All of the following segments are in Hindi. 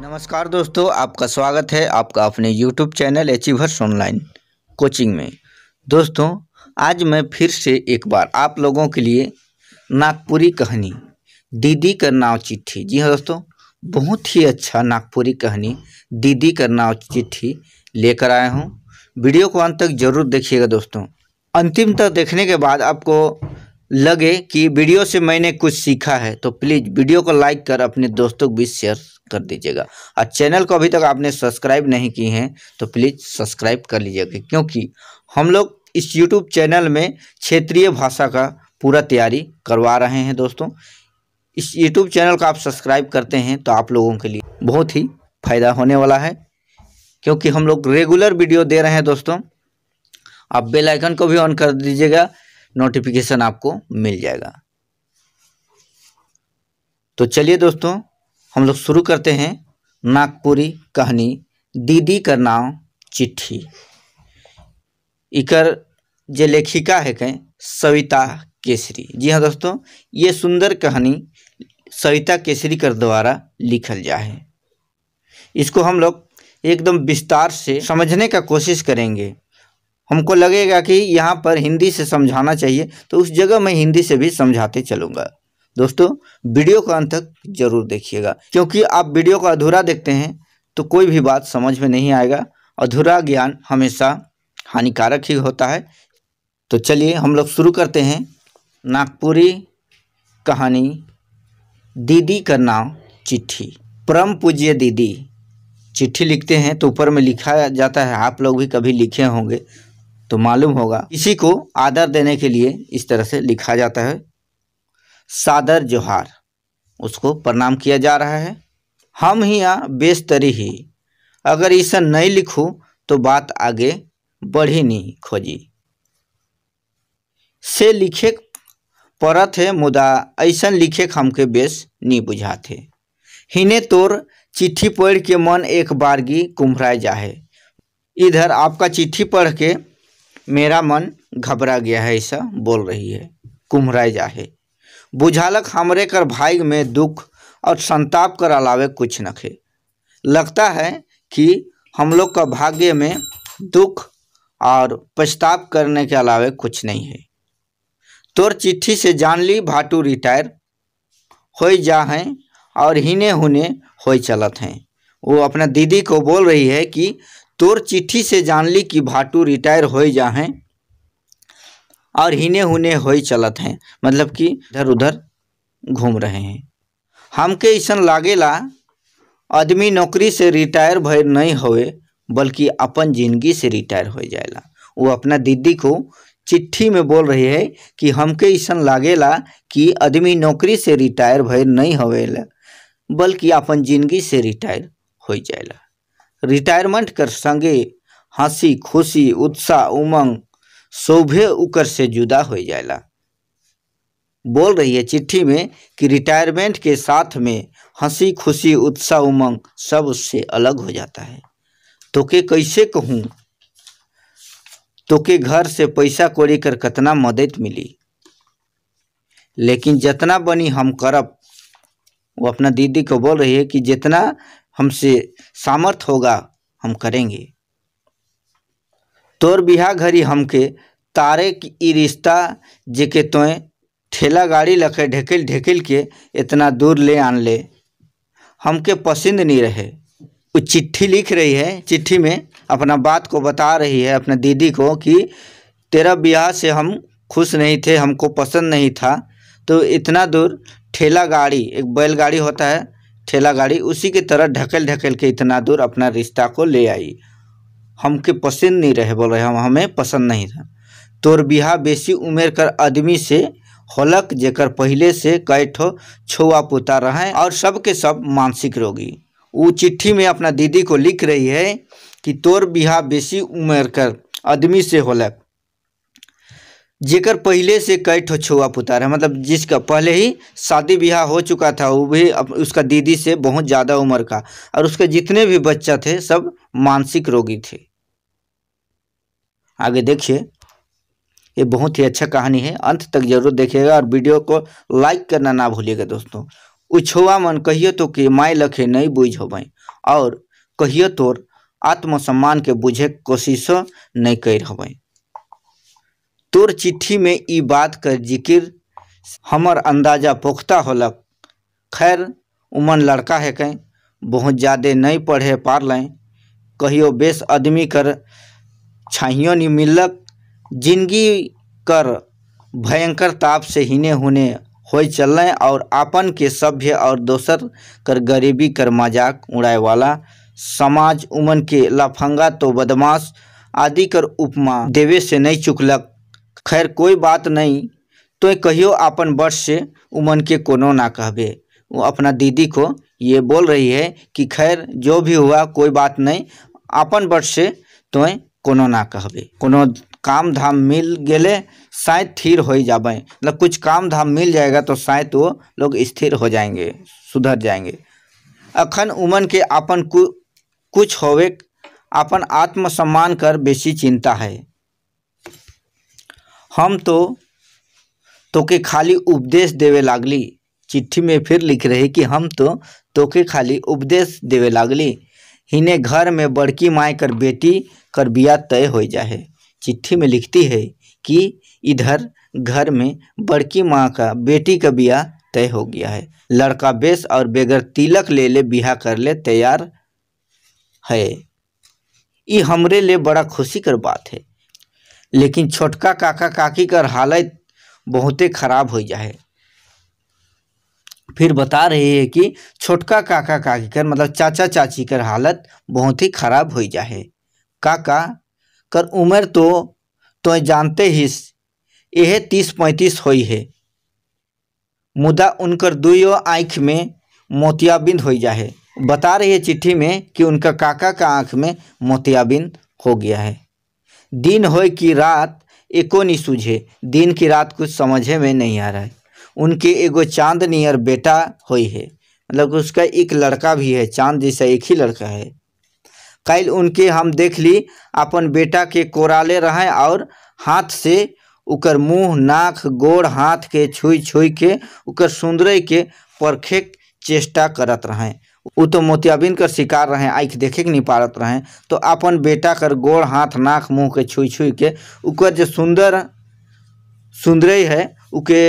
नमस्कार दोस्तों आपका स्वागत है आपका अपने YouTube channel Achievers online coaching में दोस्तों आज मैं फिर से एक बार आप लोगों के लिए नागपुरी कहानी दीदी का नाव चिट्ठी जी हाँ दोस्तों बहुत ही अच्छा नागपुरी कहानी दीदी का नाव चिट्ठी लेकर आया हूँ वीडियो को अंत तक जरूर देखिएगा दोस्तों अंतिम तक देखने के बाद आपको लगे कि वीडियो से मैंने कुछ सीखा है तो प्लीज़ वीडियो को लाइक कर अपने दोस्तों को भी शेयर कर दीजिएगा और चैनल को अभी तक आपने सब्सक्राइब नहीं किए हैं तो प्लीज़ सब्सक्राइब कर लीजिएगा क्योंकि हम लोग इस यूट्यूब चैनल में क्षेत्रीय भाषा का पूरा तैयारी करवा रहे हैं दोस्तों इस यूट्यूब चैनल को आप सब्सक्राइब करते हैं तो आप लोगों के लिए बहुत ही फ़ायदा होने वाला है क्योंकि हम लोग रेगुलर वीडियो दे रहे हैं दोस्तों आप बेलाइकन को भी ऑन कर दीजिएगा नोटिफिकेशन आपको मिल जाएगा तो चलिए दोस्तों हम लोग शुरू करते हैं नागपुरी कहानी दीदी का नाम चिट्ठी इकर जे लेखिका है कहें सविता केसरी जी हाँ दोस्तों ये सुंदर कहानी सविता केसरी कर द्वारा लिखल जाए इसको हम लोग एकदम विस्तार से समझने का कोशिश करेंगे हमको लगेगा कि यहाँ पर हिंदी से समझाना चाहिए तो उस जगह मैं हिंदी से भी समझाते चलूँगा दोस्तों वीडियो का अंत तक जरूर देखिएगा क्योंकि आप वीडियो को अधूरा देखते हैं तो कोई भी बात समझ में नहीं आएगा अधूरा ज्ञान हमेशा हानिकारक ही होता है तो चलिए हम लोग शुरू करते हैं नागपुरी कहानी दीदी का नाम चिट्ठी परम पूज्य दीदी चिट्ठी लिखते हैं तो ऊपर में लिखा जाता है आप लोग भी कभी लिखे होंगे तो मालूम होगा किसी को आदर देने के लिए इस तरह से लिखा जाता है सादर जोहार उसको प्रणाम किया जा रहा है हम ही या बेस्तरी ही अगर ऐसा नहीं लिखू तो बात आगे बढ़ी नहीं खोजी से लिखे परत है मुदा ऐसा लिखे हमके बेस नहीं बुझाते हिने तोर चिट्ठी पढ़ के मन एक बारगी कुम्भराए जाहे इधर आपका चिट्ठी पढ़ के मेरा मन घबरा गया है ऐसा बोल रही है जा है बुझालक हमरे कर भाई में दुख और संताप कर अलावे कुछ नखे लगता है कि हम लोग का भाग्य में दुख और पछताप करने के अलावे कुछ नहीं है तोर चिट्ठी से जान ली भाटू रिटायर हो जा हैं और हिने हुने हो चलत हैं वो अपना दीदी को बोल रही है कि तोर चिट्ठी से जानली कि भाटू रिटायर हो जा हैं और हिने हुने हो चलत हैं मतलब कि इधर उधर घूम रहे हैं हमके ऐसा लागेला आदमी नौकरी से रिटायर भय नहीं होए बल्कि अपन जिंदगी से रिटायर हो जाएगा वो अपना दीदी को चिट्ठी में बोल रही है कि हमके ऐसा लागेला कि आदमी नौकरी से रिटायर भय नहीं ला बल्कि अपन जिंदगी से रिटायर हो जाएगा रिटायरमेंट कर संगे हंसी खुशी उत्साह उमंग शोभे उकर से जुदा हो जाला बोल रही है चिट्ठी में कि रिटायरमेंट के साथ में हंसी खुशी उत्साह उमंग सब उससे अलग हो जाता है तो के कैसे कहूँ तो के घर से पैसा कोड़ी कर कितना मदद मिली लेकिन जितना बनी हम करब वो अपना दीदी को बोल रही है कि जितना हमसे सामर्थ होगा हम करेंगे तोर बिहा घरी हमके तारे की ई रिश्ता जेके तोय ठेला गाड़ी लखे ढकेल ढकेल के इतना दूर ले आन ले हमके पसंद नहीं रहे वो चिट्ठी लिख रही है चिट्ठी में अपना बात को बता रही है अपने दीदी को कि तेरा ब्याह से हम खुश नहीं थे हमको पसंद नहीं था तो इतना दूर ठेला गाड़ी एक बैलगाड़ी होता है ठेला गाड़ी उसी की तरह ढकेल ढकेल के इतना दूर अपना रिश्ता को ले आई हमके पसंद नहीं रहे बोल रहे हम हमें पसंद नहीं था तोर बिहा बेसी उमेर कर आदमी से होलक जेकर पहले से कई ठो छुआ पोता रहे और सबके सब मानसिक रोगी वो चिट्ठी में अपना दीदी को लिख रही है कि तोर बिहा बेसी उमेर कर आदमी से होलक जेकर पहले से कई ठो छुआ पुतार है मतलब जिसका पहले ही शादी ब्याह हो चुका था वो भी उसका दीदी से बहुत ज़्यादा उम्र का और उसके जितने भी बच्चा थे सब मानसिक रोगी थे आगे देखिए ये बहुत ही अच्छा कहानी है अंत तक जरूर देखिएगा और वीडियो को लाइक करना ना भूलिएगा दोस्तों उछुआ मन कहियो तो कि माय लखे नहीं बुझ हो भाई और कहियो तो आत्मसम्मान के बुझे कोशिशो नहीं कर भाई तोर चिट्ठी में इ बात कर जिक्र हमर अंदाजा पुख्ता होलक खैर उमन लड़का है कहीं बहुत ज़्यादा नहीं पढ़े पार लें कहियो बेस आदमी कर छाइयों नहीं मिलक जिंदगी कर भयंकर ताप से हिने हुने हो चलें और आपन के सभ्य और दोसर कर गरीबी कर मजाक उड़ाए वाला समाज उमन के लाफंगा तो बदमाश आदि कर उपमा देवे से नहीं चुकलक खैर कोई बात नहीं तो कहियो अपन बस से उमन के कोनो ना कहबे वो अपना दीदी को ये बोल रही है कि खैर जो भी हुआ कोई बात नहीं अपन बस से तो कोनो ना कहबे कोनो काम धाम मिल गए शायद स्थिर हो जाबे मतलब कुछ काम धाम मिल जाएगा तो शायद वो लोग स्थिर हो जाएंगे सुधर जाएंगे अखन उमन के अपन कुछ होवे अपन आत्मसम्मान कर बेसी चिंता है हम तो तोके खाली उपदेश देवे लागली चिट्ठी में फिर लिख रहे कि हम तो तोके खाली उपदेश देवे लागली हिने घर में बड़की माए कर बेटी कर बिया तय हो जाए चिट्ठी में लिखती है कि इधर घर में बड़की माँ का बेटी का बिया तय हो गया है लड़का बेस और बेगर तिलक ले ले बिया कर ले तैयार है ये हमरे लिए बड़ा खुशी कर बात है लेकिन छोटका काका काकी कर हालत बहुते खराब हो जाए फिर बता रहे है कि छोटका काका काकी कर मतलब चाचा चाची कर हालत बहुत ही खराब हो जाए काका कर उम्र तो तो जानते ही यह तीस पैंतीस हो है मुदा उनकर दुयो आँख में मोतियाबिंद हो जाए बता रही है चिट्ठी में कि उनका काका का आँख में मोतियाबिंद हो गया है दिन होए कि रात एको नहीं सूझे दिन की रात कुछ समझे में नहीं आ रहा है उनके एगो चांद नियर बेटा होई है मतलब उसका एक लड़का भी है चांद जैसा एक ही लड़का है कल उनके हम देख ली अपन बेटा के कोराले रहें और हाथ से उकर मुंह नाक गोड़ हाथ के छुई छुई के उकर सुंदर के परखे चेष्टा करत रहें उ तो मोतियाबिंद कर शिकार रहे आँख देखे के नहीं पारत रहे तो अपन बेटा कर गोड़ हाथ नाक मुँह के छुई छुई के ऊपर जो सुंदर सुंदरे है उके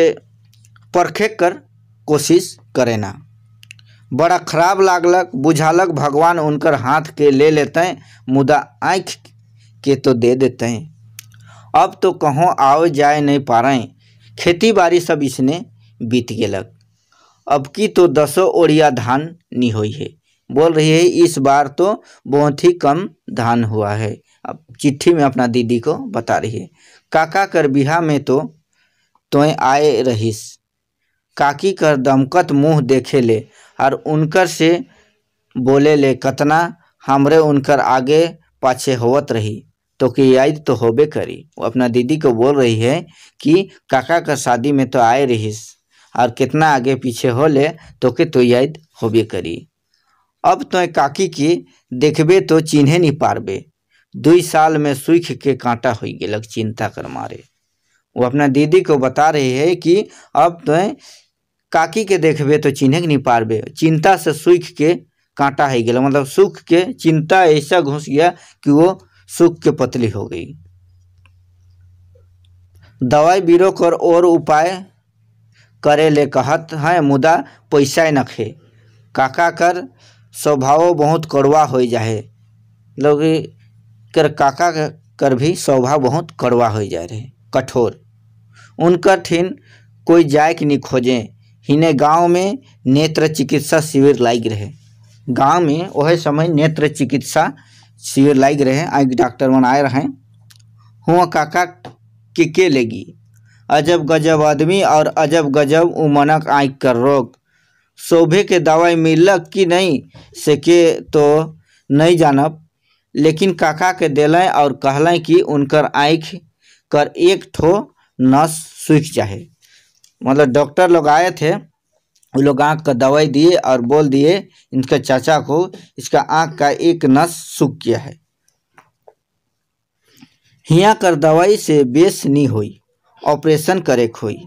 परखे कर कोशिश करे ना बड़ा खराब लागलक बुझालक भगवान उनकर हाथ के ले लेते मुदा आँख के तो दे देते अब तो कहो आओ जाए नहीं पा रहे खेती बाड़ी सब इसने बीत गलक अब की तो दसों ओरिया धान नहीं हुई है बोल रही है इस बार तो बहुत ही कम धान हुआ है अब चिट्ठी में अपना दीदी को बता रही है काका कर बिहा में तो तोय आए रहीस काकी कर दमकत मुँह देखे ले और उनकर से बोले ले कतना हमरे उनकर आगे पाछे होवत रही तो कि याद तो होबे करी वो अपना दीदी को बोल रही है कि काका का शादी में तो आए रहीस और कितना आगे पीछे ले तो के तो याद होबे करी अब तो काकी की देखबे तो चिन्हे नहीं पारबे दुई साल में सूख के कांटा हो गलक चिंता कर मारे वो अपना दीदी को बता रही है कि अब तो काकी के देखबे तो चिन्ह नहीं पारबे चिंता से सूख के कांटा हो गए मतलब सुख के चिंता ऐसा घुस गया कि वो सुख के पतली हो गई दवाई बीरो कर और उपाय करे ले कहत हैं मुदा पैसा नखे काका कर स्वभाव बहुत कड़वा हो जाए लोग कर काका कर भी स्वभाव बहुत कड़वा हो जा रहे कठोर उनका थीन कोई जाय कि नहीं खोजें हिने गांव में नेत्र चिकित्सा शिविर लाग रहे गांव में वह समय नेत्र चिकित्सा शिविर लाग रहे आ डॉक्टर मन आए रहें हुआ काका किके लेगी अजब गजब आदमी और अजब गजब उमनक आँख कर रोग शोभे के दवाई मिलक कि नहीं से के तो नहीं जानब लेकिन काका के दिलें और कहलें कि उनकर आँख कर एक ठो नस सूख जाए मतलब डॉक्टर लोग आए थे वो लोग आँख का दवाई दिए और बोल दिए इनके चाचा को इसका आँख का एक नस सूख गया है हिया कर दवाई से बेस नहीं हुई ऑपरेशन करे खोई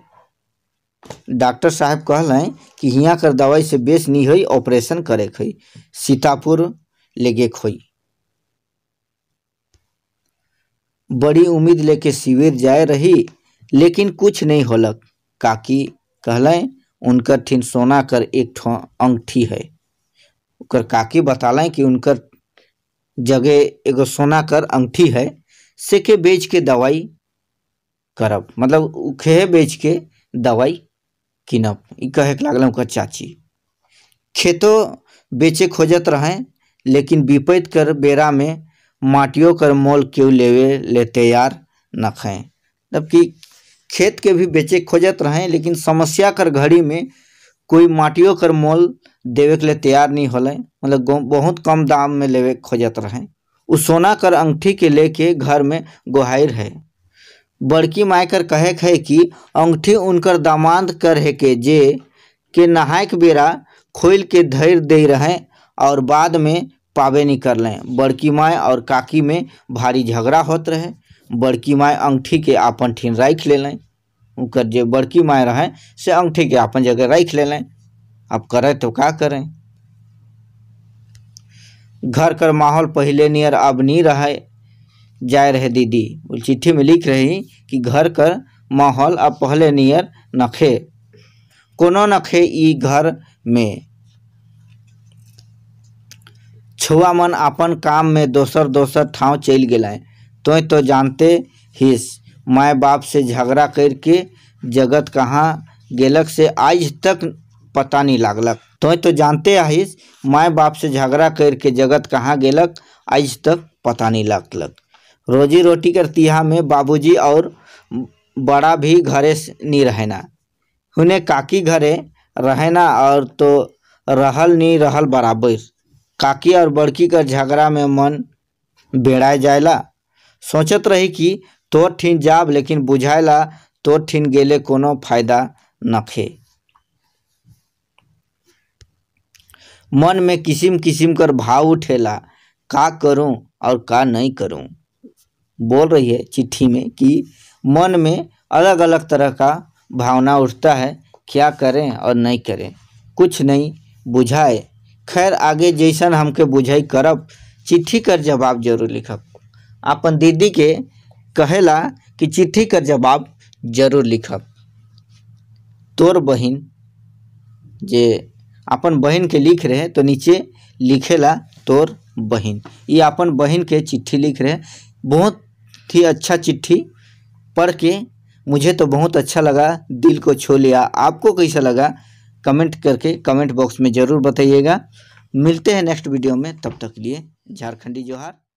डॉक्टर साहब कहलें कि हिया कर दवाई से बेस नहीं हुई ऑपरेशन करे खोई सीतापुर लेगे हो बड़ी उम्मीद लेके शिविर जाए रही लेकिन कुछ नहीं होलक काकी कहलें उनकर ठिन सोना कर एक ठो अंगठी है उकर काकी बतालें कि उनकर जगह एगो सोना कर अंगठी है से के बेच के दवाई करब मतलब उखे बेच के दवाई कीनब ई कहे के लागल उनकर चाची खेतो बेचे खोजत रहें लेकिन विपत कर बेरा में माटियों कर मोल क्यों लेवे ले तैयार न खें जबकि खेत के भी बेचे खोजत रहें लेकिन समस्या कर घड़ी में कोई माटियों कर मोल देवे के लिए तैयार नहीं होल मतलब बहुत कम दाम में लेवे खोजत रहें उ सोना कर अंगठी के लेके घर में गोहाइर है बड़की माय कर है कि अंगठी उनकर दामाद कर के जे के नहायक बेरा खोल के धैर दे रहे और बाद में पावे नहीं कर लें बड़की माय और काकी में भारी झगड़ा होत रहे बड़की माय अंगठी के अपन ठीन राख ले लें उनकर जो बड़की माय रहें से अंगठी के अपन जगह राख ले लें अब करें तो क्या करें घर कर माहौल पहले नियर अब नहीं रहे जाए रहे दीदी वो चिट्ठी में लिख रही कि घर कर माहौल अब पहले नियर नखे कोनो नखे ई घर में छुआ मन अपन काम में दोसर दोसर ठाव चल गए तो तो जानते हिस माए बाप से झगड़ा करके जगत कहाँ गलक से आज तक पता नहीं लागलक तो तो जानते आहिस माए बाप से झगड़ा करके जगत कहाँ गलक आज तक पता नहीं लागलक रोजी रोटी कर तिहा में बाबूजी और बड़ा भी घरे नहीं रहना उन्हें काकी घरे रहना और तो रहल नहीं रहल बराबर काकी और बड़की कर झगड़ा में मन बेड़ा जायला सोचत रही कि तो ठीन जाब लेकिन बुझायला तो ठीन गेले कोनो फायदा नखे मन में किसिम किसिम कर भाव उठेला का करूं और का नहीं करूं बोल रही है चिट्ठी में कि मन में अलग अलग तरह का भावना उठता है क्या करें और नहीं करें कुछ नहीं बुझाए खैर आगे जैसा हमके बुझाई करब चिट्ठी कर जवाब जरूर लिखब अपन दीदी के कहेला कि चिट्ठी कर जवाब जरूर लिखब तोर बहन जे अपन बहन के लिख रहे तो नीचे लिखेला तोर बहन ये अपन बहन के चिट्ठी लिख रहे बहुत थी अच्छा चिट्ठी पढ़ के मुझे तो बहुत अच्छा लगा दिल को छो लिया आपको कैसा लगा कमेंट करके कमेंट बॉक्स में ज़रूर बताइएगा मिलते हैं नेक्स्ट वीडियो में तब तक के लिए झारखंडी जोहार